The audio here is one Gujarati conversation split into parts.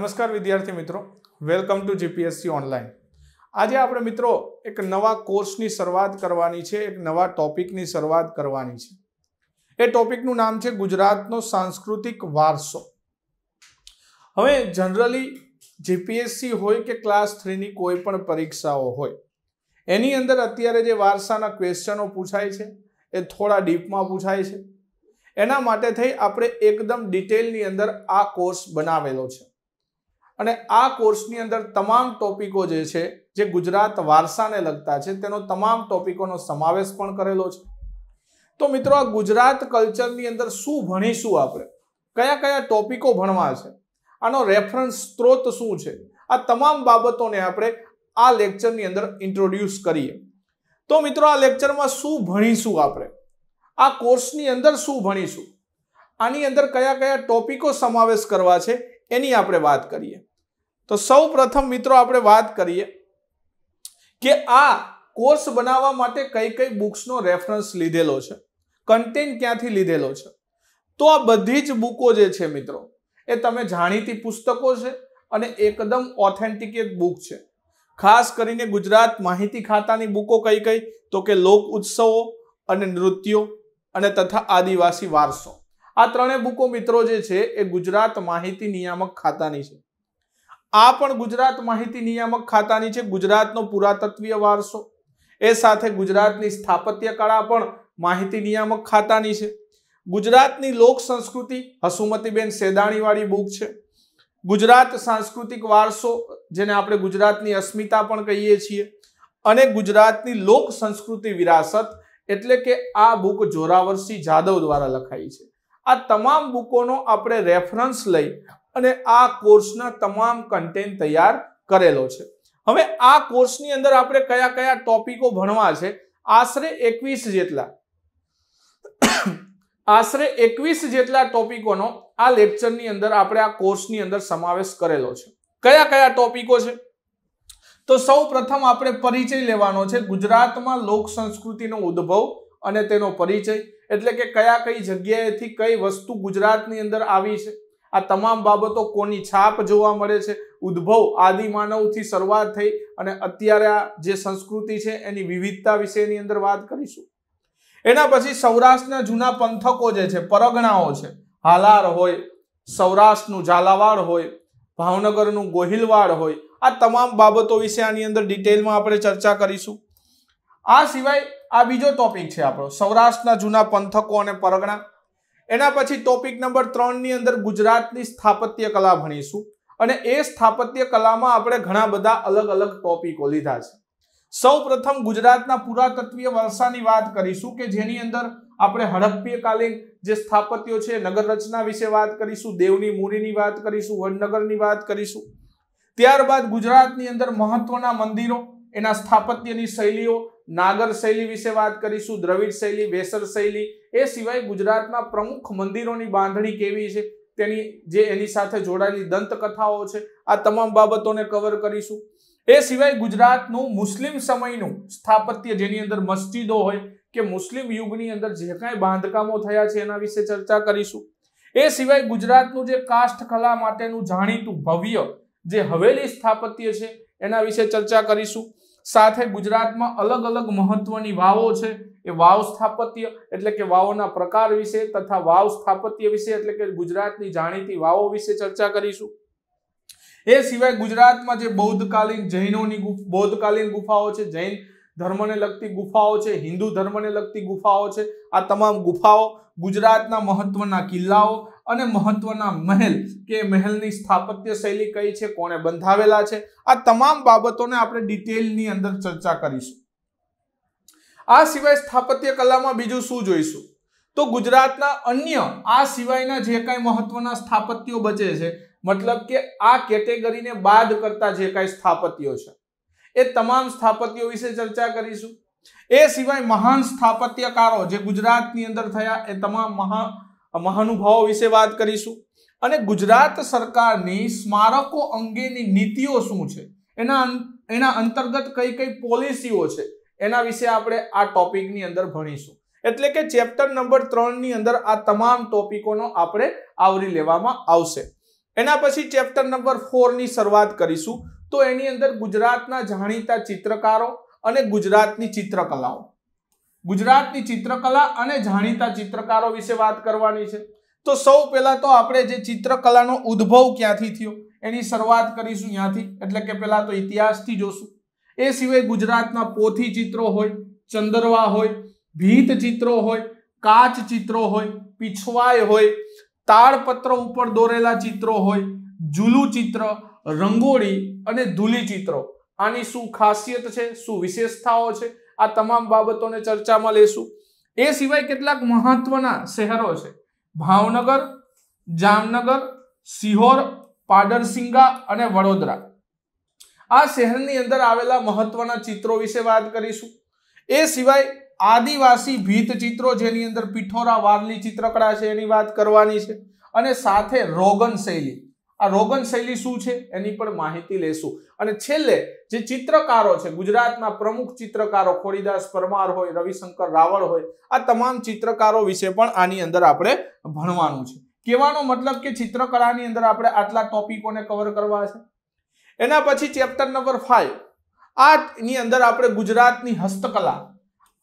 નમસ્કાર વિદ્યાર્થી મિત્રો વેલકમ ટુ જીપીએસસી ઓનલાઈન આજે આપણે મિત્રો એક નવા કોર્સની શરૂઆત કરવાની છે એક નવા ટોપિકની શરૂઆત કરવાની છે એ ટોપિકનું નામ છે ગુજરાતનો સાંસ્કૃતિક વારસો હવે જનરલી જીપીએસસી હોય કે ક્લાસ થ્રીની કોઈ પણ પરીક્ષાઓ હોય એની અંદર અત્યારે જે વારસાના ક્વેશ્ચનો પૂછાય છે એ થોડા ડીપમાં પૂછાય છે એના માટે થઈ આપણે એકદમ ડિટેલની અંદર આ કોર્સ બનાવેલો છે અને આ કોર્સની અંદર તમામ ટોપિકો જે છે જે ગુજરાત વારસાને લગતા છે તેનો તમામ ટોપિકોનો સમાવેશ પણ કરેલો છે તો મિત્રો આ ગુજરાત કલ્ચરની અંદર શું ભણીશું આપણે કયા કયા ટોપિકો ભણવા છે આનો રેફરન્સ સ્ત્રોત શું છે આ તમામ બાબતોને આપણે આ લેક્ચરની અંદર ઇન્ટ્રોડ્યુસ કરીએ તો મિત્રો આ લેક્ચરમાં શું ભણીશું આપણે આ કોર્સની અંદર શું ભણીશું આની અંદર કયા કયા ટોપિકો સમાવેશ કરવા છે એની આપણે વાત કરીએ તો સૌ પ્રથમ મિત્રો આપણે વાત કરીએ કે આ કોર્સ બનાવવા માટે કઈ કઈ બુક્સનો રેફરન્સ લીધેલો છે કન્ટેન્ટ ક્યાંથી લીધેલો છે તો આ બધી જ બુકો જે છે મિત્રો એ તમે જાણીતી પુસ્તકો છે અને એકદમ ઓથેન્ટિકેટ બુક છે ખાસ કરીને ગુજરાત માહિતી ખાતાની બુકો કઈ કઈ તો કે લોક ઉત્સવો અને નૃત્યો અને તથા આદિવાસી વારસો આ ત્રણેય બુકો મિત્રો જે છે એ ગુજરાત માહિતી નિયામક ખાતાની છે આ પણ ગુજરાત માહિતી નિયામક ખાતાની છે ગુજરાતનો પુરાતત્વીય વારસો એ સાથે ગુજરાતની સ્થાપત્ય કળા પણ માહિતી નિયામક ખાતાની છે ગુજરાતની લોક સંસ્કૃતિ હસુમતીબેન સેદાણીવાળી બુક છે ગુજરાત સાંસ્કૃતિક વારસો જેને આપણે ગુજરાતની અસ્મિતા પણ કહીએ છીએ અને ગુજરાતની લોક સંસ્કૃતિ વિરાસત એટલે કે આ બુક જોરાવરસિંહ જાદવ દ્વારા લખાઈ છે આ તમામ બુકોનો આપણે રેફરન્સ લઈ અને આ કોર્સના તમામ કન્ટેન્ટ તૈયાર કરેલો છે હવે આ કોર્સની અંદર આપણે કયા કયા ટોપિકો ભણવા છે આશરે એકવીસ જેટલા આશરે એકવીસ જેટલા ટોપિકોનો આ લેક્ચરની અંદર આપણે આ કોર્સની અંદર સમાવેશ કરેલો છે કયા કયા ટોપિકો છે તો સૌ પ્રથમ આપણે પરિચય લેવાનો છે ગુજરાતમાં લોક સંસ્કૃતિનો ઉદ્ભવ અને તેનો પરિચય એટલે કે કયા કઈ જગ્યાએથી કઈ વસ્તુ ગુજરાતની અંદર આવી છે આ તમામ બાબતો કોની છાપ જોવા મળે છે ઉદ્ભવ આદિમાનવથી શરૂઆત થઈ અને અત્યારે આ જે સંસ્કૃતિ છે એની વિવિધતા વિશેની અંદર વાત કરીશું એના પછી સૌરાષ્ટ્રના જૂના પંથકો જે છે પરગણાઓ છે હાલાર હોય સૌરાષ્ટ્રનું ઝાલાવાડ હોય ભાવનગરનું ગોહિલવાડ હોય આ તમામ બાબતો વિશે આની અંદર ડિટેલમાં આપણે ચર્ચા કરીશું આ સિવાય આ બીજો ટોપિક છે આપણો સૌરાષ્ટ્રના જૂના પંથકો અને પરગણા એના પછી ટોપિક નંબર ત્રણની અંદર ગુજરાતની સ્થાપત્ય કલા ભણીશું અને એ સ્થાપત્ય કલામાં આપણે ઘણા બધા અલગ અલગ ટોપિકો લીધા છે સૌ પ્રથમ ગુજરાતના પુરાતત્વીય વારસાની વાત કરીશું કે જેની અંદર આપણે હડપ્પીય કાલીન જે સ્થાપત્યો છે નગર રચના વિશે વાત કરીશું દેવની મૂડીની વાત કરીશું વડનગરની વાત કરીશું ત્યારબાદ ગુજરાતની અંદર મહત્વના મંદિરો એના સ્થાપત્યની શૈલીઓ નાગર શૈલી વિશે વાત કરીશું દ્રવિડ શૈલી વેસર શૈલી એ સિવાય ગુજરાતના પ્રમુખ મંદિરોની બાંધણી કેવી છે તેની જે એની સાથે જોડાયેલી દંતકથાઓ છે આ તમામ બાબતોને કવર કરીશું એ સિવાય ગુજરાતનું મુસ્લિમ સમયનું સ્થાપત્ય જેની અંદર મસ્જિદો હોય કે મુસ્લિમ યુગની અંદર જે કાંઈ બાંધકામો થયા છે એના વિશે ચર્ચા કરીશું એ સિવાય ગુજરાતનું જે કાષ્ઠ કલા માટેનું જાણીતું ભવ્ય જે હવેલી સ્થાપત્ય છે એના વિશે ચર્ચા કરીશું સાથે ગુજરાતમાં અલગ અલગ મહત્વની વાવો છે એ વાવ સ્થાપત્ય એટલે કે વાવોના પ્રકાર વિશે તથા વાવ સ્થાપત્ય વિશે એટલે કે ગુજરાતની જાણીતી વાવો વિશે ચર્ચા કરીશું એ સિવાય ગુજરાતમાં જે બૌદ્ધકાલીન જૈનોની બૌદ્ધકાલીન ગુફાઓ છે જૈન ધર્મને લગતી ગુફાઓ છે હિન્દુ ધર્મને લગતી ગુફાઓ છે આ તમામ ગુફાઓ ગુજરાતના મહત્વના કિલ્લાઓ અને મહત્વના મહેલ કે મહેલની સ્થાપત્ય શૈલી કઈ છે કોણે બંધાવેલા છે આ તમામ બાબતોને આપણે ડિટેલની અંદર ચર્ચા કરીશું આ સિવાય સ્થાપત્ય કલામાં બીજું શું જોઈશું તો ગુજરાતના અન્ય આ સિવાયના જે કાંઈ મહત્વના સ્થાપત્યો બચે છે મતલબ કે આ કેટેગરીને બાદ કરતા જે કાંઈ સ્થાપત્યો છે એ તમામ સ્થાપત્યો વિશે ચર્ચા કરીશું એ સિવાય મહાન સ્થાપત્યકારો જે ગુજરાતની અંદર થયા એ તમામ મહા મહાનુભાવો વિશે વાત કરીશું અને ગુજરાત સરકારની સ્મારકો અંગેની નીતિઓ શું છે એના એના અંતર્ગત કઈ કઈ પોલિસીઓ છે એના વિશે આપણે આ ટોપિકની અંદર ભણીશું એટલે કે ચેપ્ટર નંબર ત્રણની અંદર આ તમામ ટોપિકોનો આપણે આવરી લેવામાં આવશે એના પછી ચેપ્ટર નંબર ફોરની શરૂઆત કરીશું તો એની અંદર ગુજરાતના જાણીતા ચિત્રકારો અને ગુજરાતની ચિત્રકલાઓ ગુજરાતની ચિત્રકલા અને જાણીતા ચિત્રકારો વિશે વાત કરવાની છે તો સૌ પહેલાં તો આપણે જે ચિત્રકલાનો ઉદ્ભવ ક્યાંથી થયો એની શરૂઆત કરીશું ત્યાંથી એટલે કે પહેલાં તો ઇતિહાસથી જોશું એ સિવાય ગુજરાતના પોથી ચિત્રો હોય ચંદરવા હોય ભીત ચિત્રો હોય કાચ ચિત્રો હોય પીછવાય હોય તાળપત્ર ઉપર દોરેલા ચિત્રો હોય જુલુ ચિત્ર રંગોળી અને ધૂલી ચિત્રો આની શું ખાસિયત છે શું વિશેષતાઓ છે આ તમામ બાબતોને ચર્ચામાં લેશું એ સિવાય કેટલાક મહત્વના શહેરો છે ભાવનગર જામનગર સિહોર પાડરસિંગા અને વડોદરા આ શહેરની અંદર આવેલા મહત્વના ચિત્રો વિશે વાત કરીશું એ સિવાય આદિવાસી ભીત ચિત્રો જેની અંદર પિઠોરા વારલી ચિત્રકળા છે એની વાત કરવાની છે અને સાથે રોગન શૈલી આ રોગન શૈલી શું છે એની પણ માહિતી લેશું અને છેલ્લે જે ચિત્રકારો છે ગુજરાતના પ્રમુખ ચિત્રકારો ખોડીદાસ પરમાર હોય રવિશંકર રાવળ હોય આ તમામ ચિત્રકારો વિશે પણ આની અંદર આપણે ભણવાનું છે કહેવાનો મતલબ કે ચિત્રકળાની અંદર આપણે આટલા ટોપિકોને કવર કરવા છે એના પછી ચેપ્ટર નંબર ફાઈવ આની અંદર આપણે ગુજરાતની હસ્તકલા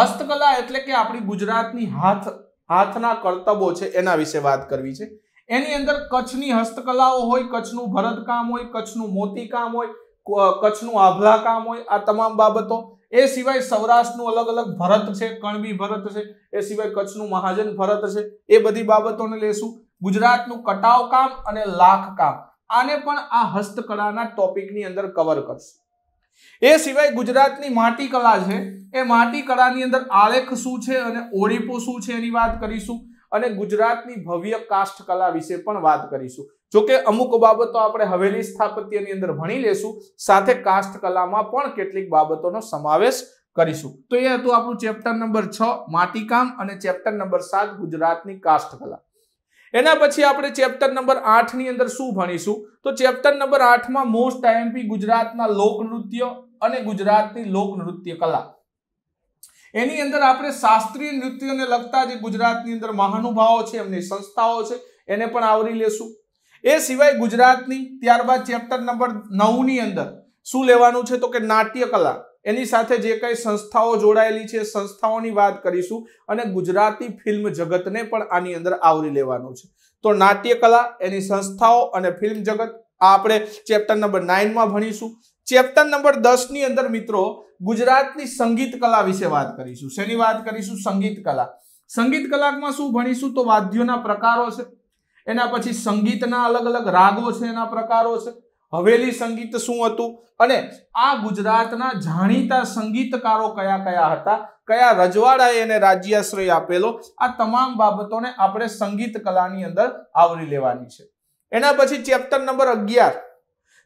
હસ્તકલા એટલે કે આપણી ગુજરાતની હાથ હાથના કરતબો છે એના વિશે વાત કરવી છે એની અંદર કચ્છની હસ્તકલાઓ હોય કચ્છનું ભરતકામ હોય કચ્છનું મોતીકામ હોય કચ્છનું આભલા કામ હોય આ તમામ બાબતો એ સિવાય સૌરાષ્ટ્રનું અલગ અલગ ભરત છે કણબી ભરત છે એ સિવાય કચ્છનું મહાજન ભરત છે એ બધી બાબતોને લેશું ગુજરાતનું કટાવ કામ અને લાખ કામ આને પણ આ હસ્તકળાના ટોપિકની અંદર કવર કરશું એ સિવાય ગુજરાતની માટી કલા છે એ માટી કળાની અંદર આલેખ શું છે અને ઓળીપો શું છે એની વાત કરીશું અને ગુજરાતની ભવ્ય કાષ્ઠ કલા વિશે પણ વાત કરીશું જોકે અમુક બાબતો આપણે હવેલી સ્થાપત્યની અંદર ભણી લેશું સાથે કાષ્ઠ કલામાં પણ કેટલીક બાબતોનો સમાવેશ કરીશું તો એ હતું આપણું ચેપ્ટર નંબર છ માટીકામ અને ચેપ્ટર નંબર સાત ગુજરાતની કાષ્ઠ કલા એના પછી આપણે ચેપ્ટર નંબર આઠની અંદર શું ભણીશું તો ચેપ્ટર નંબર આઠમાં મોસ્ટ આઈએમપી ગુજરાતના લોકનૃત્ય અને ગુજરાતની લોકનૃત્ય કલા એની અંદર આપણે શાસ્ત્રીય નૃત્યને લગતા જે ગુજરાતની અંદર મહાનુભાવો છે એમની સંસ્થાઓ છે એને પણ આવરી લેશું એ સિવાય ગુજરાતની ત્યારબાદ ચેપ્ટર નંબર નવની અંદર શું લેવાનું છે તો કે નાટ્ય કલા એની સાથે જે કઈ સંસ્થાઓ જોડાયેલી છે સંસ્થાઓની વાત કરીશું અને ગુજરાતી ફિલ્મ જગતને પણ આની અંદર આવરી લેવાનું છે તો નાટ્યકલા એની સંસ્થાઓ અને ફિલ્મ જગત આ આપણે ચેપ્ટર નંબર નાઇનમાં ભણીશું ચેપ્ટર નંબર દસની અંદર મિત્રો ગુજરાતની સંગીત કલા વિશે વાત કરીશું શેની વાત કરીશું સંગીત કલા સંગીત કલાકમાં શું ભણીશું તો વાદ્યોના પ્રકારો છે એના પછી સંગીતના અલગ અલગ રાગો છે એના પ્રકારો છે હવેલી સંગીત શું હતું અને આ ગુજરાતના જાણીતા સંગીતકારો કયા કયા હતા કયા રજવાડાએ એને રાજ્યાશ્રય આપેલો આ તમામ બાબતોને આપણે સંગીત કલાની અંદર આવરી લેવાની છે એના પછી ચેપ્ટર નંબર અગિયાર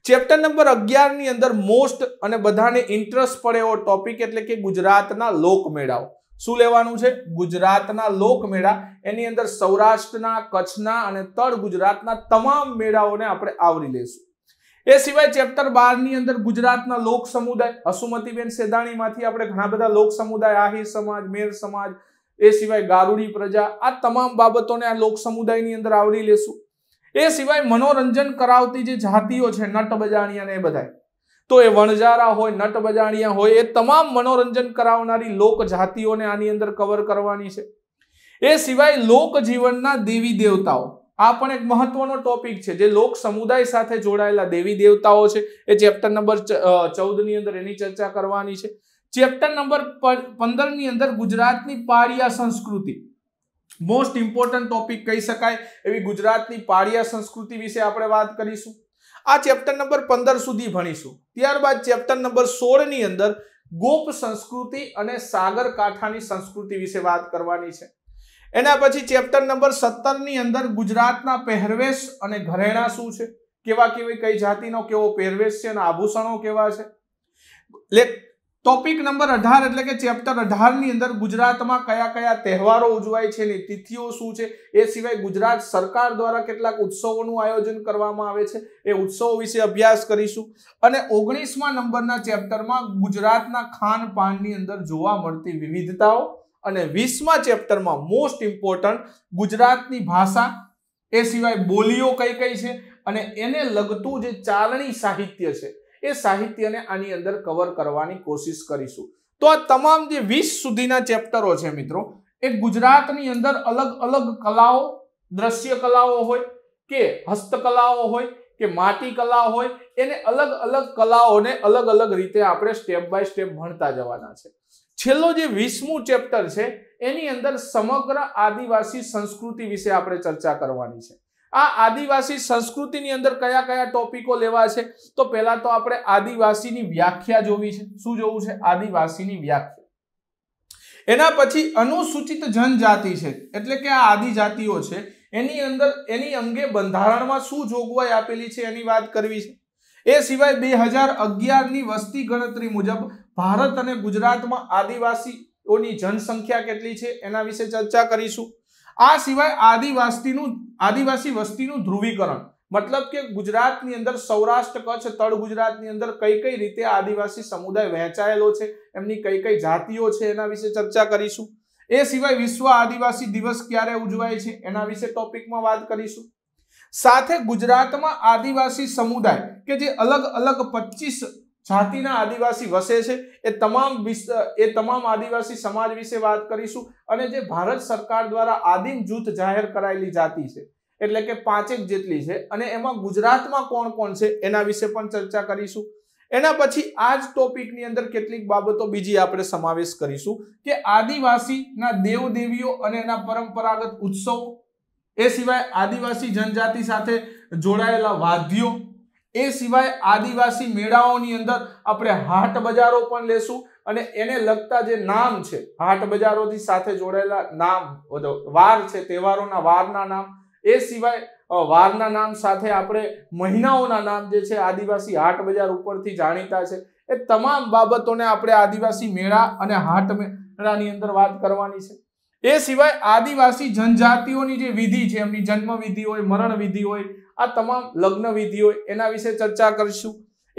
ચેપ્ટર નંબર અગિયારની અંદર મોસ્ટ અને બધાને ઇન્ટરેસ્ટ પડે એવો ટોપિક એટલે કે ગુજરાતના લોકમેળાઓ શું લેવાનું છે ગુજરાતના લોકમેળા એની અંદર સૌરાષ્ટ્રના કચ્છના અને તળ ગુજરાતના તમામ મેળાઓને આપણે આવરી લેશું એ સિવાય ચેપ્ટર બારની અંદર ગુજરાતના લોક સમુદાય હસુમતીબેન સેદાણીમાંથી આપણે ઘણા બધા લોક સમુદાય આહિર સમાજ મેર સમાજ એ સિવાય ગારુડી પ્રજા આ તમામ બાબતોને આ લોક સમુદાયની અંદર આવરી લેશું એ સિવાય મનોરંજન કરાવતી જે જાતિઓ છે નટ બજાણિયા ને એ બધા તો એ વણઝારા હોય નટ બજાણિયા હોય એ તમામ મનોરંજન કરાવનારી લોક જાતિઓને આની અંદર કવર કરવાની છે એ સિવાય લોક જીવનના દેવી દેવતાઓ આ પણ એક મહત્વનો ટોપિક છે જે લોક સમુદાય સાથે જોડાયેલા દેવી દેવતાઓ છે એ ચેપ્ટર નંબર ચૌદની અંદર એની ચર્ચા કરવાની છે ચેપ્ટર નંબર પંદરની અંદર ગુજરાતની પાળિયા સંસ્કૃતિ મોસ્ટ ઇમ્પોર્ટન્ટ ટોપિક કહી શકાય એવી ગુજરાતની પાળિયા સંસ્કૃતિ વિશે આપણે વાત કરીશું આ ચેપ્ટર નંબર પંદર સુધી ભણીશું ત્યારબાદ ચેપ્ટર નંબર સોળની અંદર ગોપ સંસ્કૃતિ અને સાગરકાંઠાની સંસ્કૃતિ વિશે વાત કરવાની છે એના પછી ચેપ્ટર નંબર સત્તરની અંદર ગુજરાતના પહેરવેશ અને ઘરેણા શું છે કેવા કેવી કઈ જાતિનો કેવો પહેરવેશ છે અને આભૂષણો કેવા છે ટોપિક નંબર અઢાર એટલે કે ચેપ્ટર અઢારની અંદર ગુજરાતમાં કયા કયા તહેવારો ઉજવાય છે ને તિથિઓ શું છે એ સિવાય ગુજરાત સરકાર દ્વારા કેટલાક ઉત્સવોનું આયોજન કરવામાં આવે છે એ ઉત્સવો વિશે અભ્યાસ કરીશું અને ઓગણીસમા નંબરના ચેપ્ટરમાં ગુજરાતના ખાનપાનની અંદર જોવા મળતી વિવિધતાઓ અને વીસમા ચેપ્ટરમાં મોસ્ટ ઇમ્પોર્ટન્ટ ગુજરાતની ભાષા એ સિવાય બોલીઓ કઈ કઈ છે અને એને લગતું જે ચારણી સાહિત્ય છે એ સાહિત્યને આની અંદર કવર કરવાની કોશિશ કરીશું તો આ તમામ જે વીસ સુધીના ચેપ્ટરો છે મિત્રો એ ગુજરાતની અંદર અલગ અલગ કલાઓ દ્રશ્ય કલાઓ હોય કે હસ્તકલાઓ હોય કે માટી કલા હોય એને અલગ અલગ કલાઓને અલગ અલગ રીતે આપણે સ્ટેપ બાય સ્ટેપ ભણતા જવાના છે છેલ્લો જે વીસમું ચેપ્ટર છે એની અંદર સમગ્ર આદિવાસી સંસ્કૃતિ વિશે આપણે ચર્ચા કરવાની છે આ આદિવાસી સંસ્કૃતિની અંદર કયા કયા ટોપિકો લેવા છે તો પહેલા તો આપણે આદિવાસીની વ્યાખ્યા જોવી છે શું જોવું છે આદિવાસીની વ્યાખ્યા એના પછી અનુસૂચિત જનજાતિ છે એટલે કે આ આદિજાતિઓ છે એની અંદર એની અંગે બંધારણમાં શું જોગવાઈ આપેલી છે એની વાત કરવી છે એ સિવાય બે હજાર અગિયારની વસ્તી ગણતરી મુજબ ભારત અને ગુજરાતમાં આદિવાસીઓની જનસંખ્યા કેટલી છે એના વિશે ચર્ચા કરીશું આ સિવાય આદિવાસીનું આદિવાસી વસ્તીનું ધ્રુવીકરણ મતલબ કે ગુજરાતની અંદર સૌરાષ્ટ્ર કચ્છ તળ ગુજરાતની અંદર કઈ કઈ રીતે આદિવાસી સમુદાય વહેંચાયેલો છે એમની કઈ કઈ જાતિઓ છે એના વિશે ચર્ચા કરીશું એ સિવાય વિશ્વ આદિવાસી દિવસ ક્યારે ઉજવાય છે એના વિશે ટોપિકમાં વાત કરીશું સાથે ગુજરાતમાં આદિવાસી સમુદાય કે જે અલગ અલગ પચીસ જાતિના આદિવાસી વસે છે એ તમામ એ તમામ આદિવાસી સમાજ વિશે વાત કરીશું અને જે ભારત સરકાર દ્વારા આદિમ જૂથ જાહેર કરાયેલી જાતિ છે એટલે કે પાંચેક જેટલી છે અને એમાં ગુજરાતમાં કોણ કોણ છે એના વિશે પણ ચર્ચા કરીશું એના પછી આ જ ટોપિકની અંદર કેટલીક બાબતો બીજી આપણે સમાવેશ કરીશું કે આદિવાસીના દેવદેવીઓ અને એના પરંપરાગત ઉત્સવો એ સિવાય આદિવાસી જનજાતિ સાથે જોડાયેલા વાદ્યો એ સિવાય આદિવાસી મેળાઓની અંદર આપણે હાટ બજારો પણ લેશું અને એને લગતા જે નામ છે હાટ બજારોથી સાથે જોડાયેલા નામ વાર છે તહેવારોના વારના નામ એ સિવાય વારના નામ સાથે આપણે મહિનાઓના નામ જે છે આદિવાસી હાટ બજાર ઉપરથી જાણીતા છે એ તમામ બાબતોને આપણે આદિવાસી મેળા અને હાટ મેળાની અંદર વાત કરવાની છે એ સિવાય આદિવાસી જનજાતિઓની જે વિધિ છે એમની જન્મ હોય મરણ વિધિ હોય આ તમામ લગ્ન વિધિઓ એના વિશે ચર્ચા કરીશું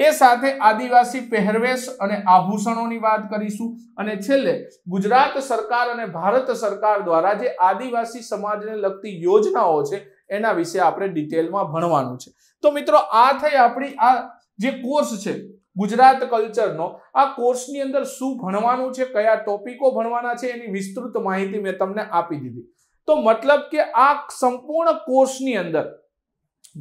એ સાથે આદિવાસી પહેરવેશ અને આભૂષણોની વાત કરીશું અને છેલ્લે ગુજરાત સરકાર અને ભારત સરકાર દ્વારા જે આદિવાસી સમાજને લગતી યોજનાઓ છે એના વિશે આપણે ડિટેલમાં ભણવાનું છે તો મિત્રો આ થઈ આપણી આ જે કોર્સ છે ગુજરાત કલ્ચરનો આ કોર્સની અંદર શું ભણવાનું છે કયા ટોપિકો ભણવાના છે એની વિસ્તૃત માહિતી મેં તમને આપી દીધી તો મતલબ કે આ સંપૂર્ણ કોર્સની અંદર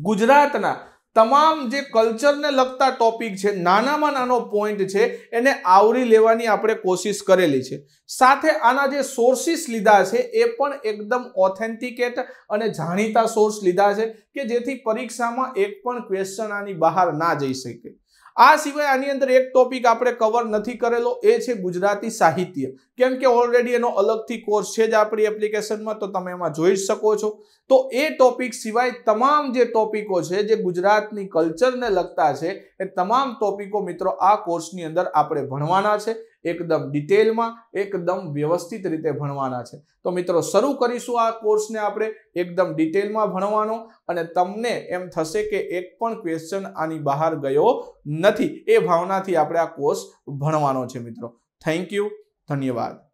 ગુજરાતના તમામ જે કલ્ચરને લગતા ટોપિક છે નાનામાં નાનો પોઈન્ટ છે એને આવરી લેવાની આપણે કોશિશ કરેલી છે સાથે આના જે સોર્સિસ લીધા છે એ પણ એકદમ ઓથેન્ટિકેટ અને જાણીતા સોર્સ લીધા છે કે જેથી પરીક્ષામાં એક પણ ક્વેશ્ચન આની બહાર ના જઈ શકે આ સિવાય આની અંદર એક ટોપિક આપણે કવર નથી કરેલો એ છે ગુજરાતી સાહિત્ય કેમ કે ઓલરેડી એનો અલગથી કોર્સ છે જ આપણી એપ્લિકેશનમાં તો તમે એમાં જોઈ શકો છો તો એ ટોપિક સિવાય તમામ જે ટોપિકો છે જે ગુજરાતની કલ્ચરને લગતા છે એ તમામ ટોપિકો મિત્રો આ કોર્સની અંદર આપણે ભણવાના છે એકદમ ડિટેલમાં એકદમ વ્યવસ્થિત રીતે ભણવાના છે તો મિત્રો શરૂ કરીશું આ કોર્સને આપણે એકદમ ડિટેલમાં ભણવાનો અને તમને એમ થશે કે એક પણ ક્વેશ્ચન આની બહાર ગયો નથી એ ભાવનાથી આપણે આ કોર્સ ભણવાનો છે મિત્રો થેન્ક યુ ધન્યવાદ